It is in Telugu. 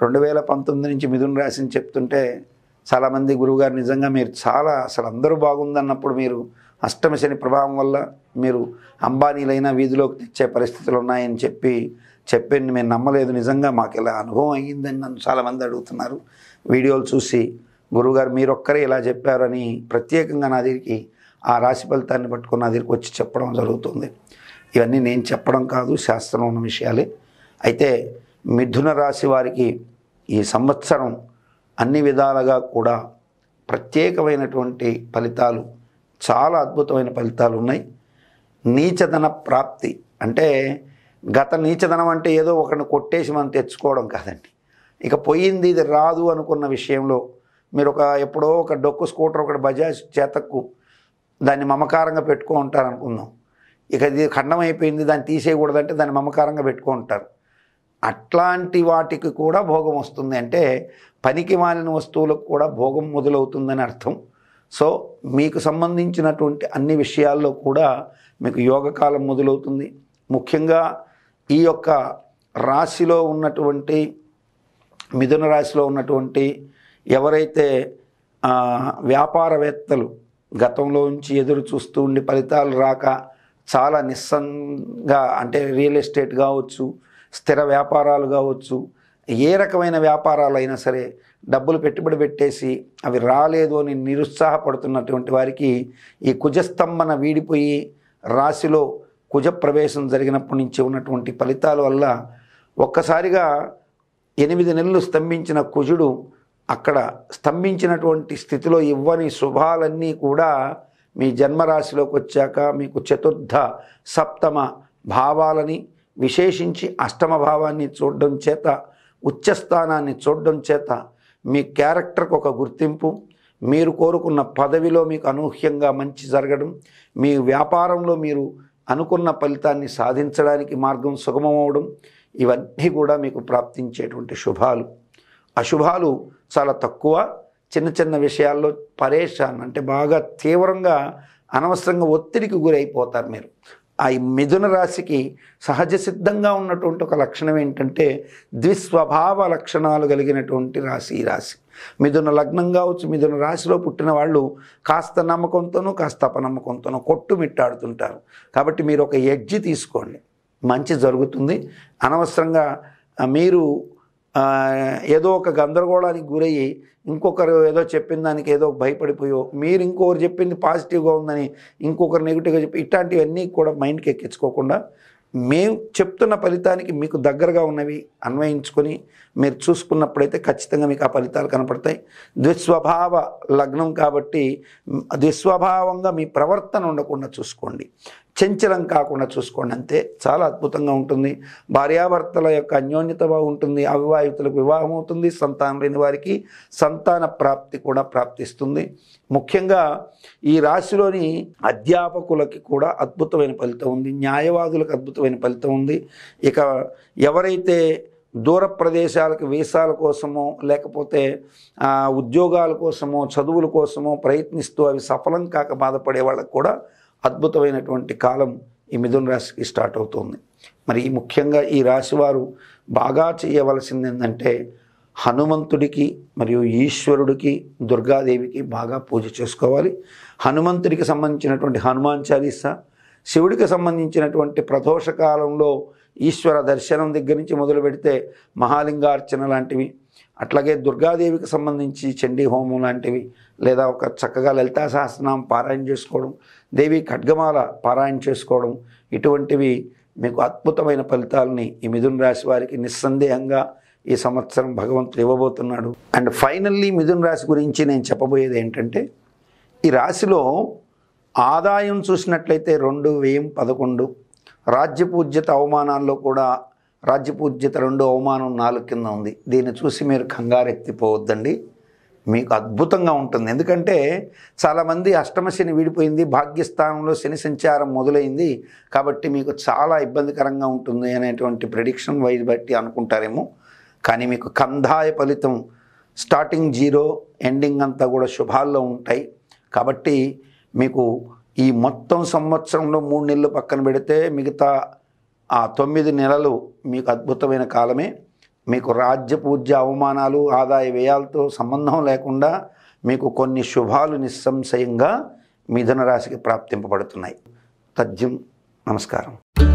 రెండు వేల పంతొమ్మిది నుంచి మిథున రాశిని చెప్తుంటే చాలామంది గురువుగారు నిజంగా మీరు చాలా అసలు అందరూ బాగుందన్నప్పుడు మీరు అష్టమ శని ప్రభావం వల్ల మీరు అంబానీలైనా వీధిలోకి తెచ్చే పరిస్థితులు ఉన్నాయని చెప్పి చెప్పింది మేము నమ్మలేదు నిజంగా మాకు ఇలా అనుభవం అయ్యిందని నన్ను చాలామంది అడుగుతున్నారు వీడియోలు చూసి గురువుగారు ఒక్కరే ఇలా చెప్పారని ప్రత్యేకంగా నా దగ్గరికి ఆ రాశి ఫలితాన్ని పట్టుకుని నా దగ్గరికి వచ్చి చెప్పడం జరుగుతుంది ఇవన్నీ నేను చెప్పడం కాదు శాస్త్రం ఉన్న విషయాలే అయితే మిథున రాశి వారికి ఈ సంవత్సరం అన్ని విధాలుగా కూడా ప్రత్యేకమైనటువంటి ఫలితాలు చాలా అద్భుతమైన ఫలితాలు ఉన్నాయి నీచధన ప్రాప్తి అంటే గత నీచధనం అంటే ఏదో ఒకరిని కొట్టేసి మనం తెచ్చుకోవడం కాదండి ఇక పోయింది ఇది రాదు అనుకున్న విషయంలో మీరు ఒక ఎప్పుడో ఒక డొక్కు స్కూటర్ ఒకటి బజాజ్ చేతక్కు దాన్ని మమకారంగా పెట్టుకో ఉంటారు అనుకుందాం ఇక ఇది ఖండమైపోయింది దాన్ని తీసేయకూడదంటే దాన్ని మమకారంగా పెట్టుకో ఉంటారు అట్లాంటి వాటికి కూడా భోగం వస్తుంది అంటే పనికి మాలిన వస్తువులకు కూడా భోగం మొదలవుతుందని అర్థం సో మీకు సంబంధించినటువంటి అన్ని విషయాల్లో కూడా మీకు యోగకాలం మొదలవుతుంది ముఖ్యంగా ఈ యొక్క రాశిలో ఉన్నటువంటి మిథున రాశిలో ఉన్నటువంటి ఎవరైతే వ్యాపారవేత్తలు గతంలో ఉంచి ఎదురు చూస్తూ ఉండి ఫలితాలు రాక చాలా నిస్సంగా అంటే రియల్ ఎస్టేట్ కావచ్చు స్థిర వ్యాపారాలు కావచ్చు ఏ రకమైన వ్యాపారాలు అయినా సరే డబ్బులు పెట్టుబడి పెట్టేసి అవి రాలేదు అని నిరుత్సాహపడుతున్నటువంటి వారికి ఈ కుజస్తంభన వీడిపోయి రాశిలో కుజ ప్రవేశం జరిగినప్పటి నుంచి ఉన్నటువంటి ఫలితాల వల్ల ఒక్కసారిగా ఎనిమిది నెలలు స్తంభించిన కుజుడు అక్కడ స్తంభించినటువంటి స్థితిలో ఇవ్వని శుభాలన్నీ కూడా మీ జన్మరాశిలోకి వచ్చాక మీకు చతుర్థ సప్తమ భావాలని విశేషించి అష్టమ భావాన్ని చూడడం చేత ఉచ్చస్థానాన్ని చూడడం చేత మీ క్యారెక్టర్కి ఒక గుర్తింపు మీరు కోరుకున్న పదవిలో మీకు అనూహ్యంగా మంచి జరగడం మీ వ్యాపారంలో మీరు అనుకున్న ఫలితాన్ని సాధించడానికి మార్గం సుగమవడం ఇవన్నీ కూడా మీకు ప్రాప్తించేటువంటి శుభాలు అశుభాలు చాలా తక్కువ చిన్న చిన్న విషయాల్లో పరేషాన్ అంటే బాగా తీవ్రంగా అనవసరంగా ఒత్తిడికి గురైపోతారు మీరు ఆ మిథున రాశికి సహజ సిద్ధంగా ఉన్నటువంటి ఒక లక్షణం ఏంటంటే ద్విస్వభావ లక్షణాలు కలిగినటువంటి రాశి ఈ రాశి మిథున లగ్నం కావచ్చు మిథున రాశిలో పుట్టిన వాళ్ళు కాస్త నమ్మకంతోనూ కాస్త అపనమ్మకంతోనూ కొట్టుమిట్టాడుతుంటారు కాబట్టి మీరు ఒక ఎడ్జి తీసుకోండి మంచి జరుగుతుంది అనవసరంగా మీరు ఏదో ఒక గందరగోళానికి గురయ్యి ఇంకొకరు ఏదో చెప్పిన దానికి ఏదో భయపడిపోయో మీరు ఇంకొకరు చెప్పింది పాజిటివ్గా ఉందని ఇంకొకరు నెగిటివ్గా చెప్పి ఇట్లాంటివన్నీ కూడా మైండ్కి ఎక్కించుకోకుండా మేము చెప్తున్న ఫలితానికి మీకు దగ్గరగా ఉన్నవి అన్వయించుకొని మీరు చూసుకున్నప్పుడైతే ఖచ్చితంగా మీకు ఆ ఫలితాలు కనపడతాయి ద్విస్వభావ లగ్నం కాబట్టి ద్విస్వభావంగా మీ ప్రవర్తన ఉండకుండా చూసుకోండి చంచలం కాకుండా చూసుకోండి అంతే చాలా అద్భుతంగా ఉంటుంది భార్యాభర్తల యొక్క అన్యోన్యత బాగుంటుంది అవివాహితులకు వివాహం అవుతుంది సంతానం లేని వారికి సంతాన ప్రాప్తి కూడా ప్రాప్తిస్తుంది ముఖ్యంగా ఈ రాశిలోని అధ్యాపకులకి కూడా అద్భుతమైన ఫలితం ఉంది న్యాయవాదులకు అద్భుతమైన ఫలితం ఉంది ఇక ఎవరైతే దూర ప్రదేశాలకు వీసాల కోసమో లేకపోతే ఉద్యోగాల కోసమో చదువుల కోసమో ప్రయత్నిస్తూ అవి సఫలం కాక బాధపడే వాళ్ళకు కూడా అద్భుతమైనటువంటి కాలం ఈ మిథున రాశికి స్టార్ట్ అవుతుంది మరి ముఖ్యంగా ఈ రాశి వారు బాగా చేయవలసింది ఏంటంటే హనుమంతుడికి మరియు ఈశ్వరుడికి దుర్గాదేవికి బాగా పూజ చేసుకోవాలి హనుమంతుడికి సంబంధించినటువంటి హనుమాన్ చాలీస శివుడికి సంబంధించినటువంటి ప్రదోష కాలంలో ఈశ్వర దర్శనం దగ్గర నుంచి మొదలు పెడితే మహాలింగార్చన లాంటివి అట్లాగే దుర్గాదేవికి సంబంధించి చండీ హోమం లాంటివి లేదా ఒక చక్కగా లలితా సహస్రనామం పారాయణ చేసుకోవడం దేవి ఖడ్గమాల పారాయణ చేసుకోవడం ఇటువంటివి మీకు అద్భుతమైన ఫలితాలని ఈ మిథున రాశి వారికి నిస్సందేహంగా ఈ సంవత్సరం భగవంతుడు ఇవ్వబోతున్నాడు అండ్ ఫైనల్లీ మిథున రాశి గురించి నేను చెప్పబోయేది ఏంటంటే ఈ రాశిలో ఆదాయం చూసినట్లయితే రెండు వెయ్యి పదకొండు రాజ్యపూజ్యత అవమానాల్లో కూడా రాజ్యపూజ్యత రెండు అవమానం నాలుగు కింద ఉంది దీన్ని చూసి మీరు కంగారెత్తిపోవద్దండి మీకు అద్భుతంగా ఉంటుంది ఎందుకంటే చాలామంది అష్టమ శని విడిపోయింది భాగ్యస్థానంలో శని సంచారం మొదలైంది కాబట్టి మీకు చాలా ఇబ్బందికరంగా ఉంటుంది అనేటువంటి ప్రిడిక్షన్ వైజ్ బట్టి అనుకుంటారేమో కానీ మీకు కందాయ ఫలితం స్టార్టింగ్ జీరో ఎండింగ్ అంతా కూడా శుభాల్లో ఉంటాయి కాబట్టి మీకు ఈ మొత్తం సంవత్సరంలో మూడు నెలలు పక్కన పెడితే మిగతా ఆ తొమ్మిది నెలలు మీకు అద్భుతమైన కాలమే మీకు రాజ్య పూజ్య అవమానాలు ఆదాయ వ్యయాలతో సంబంధం లేకుండా మీకు కొన్ని శుభాలు నిస్సంశయంగా మిథున రాశికి ప్రాప్తింపబడుతున్నాయి తథ్యం నమస్కారం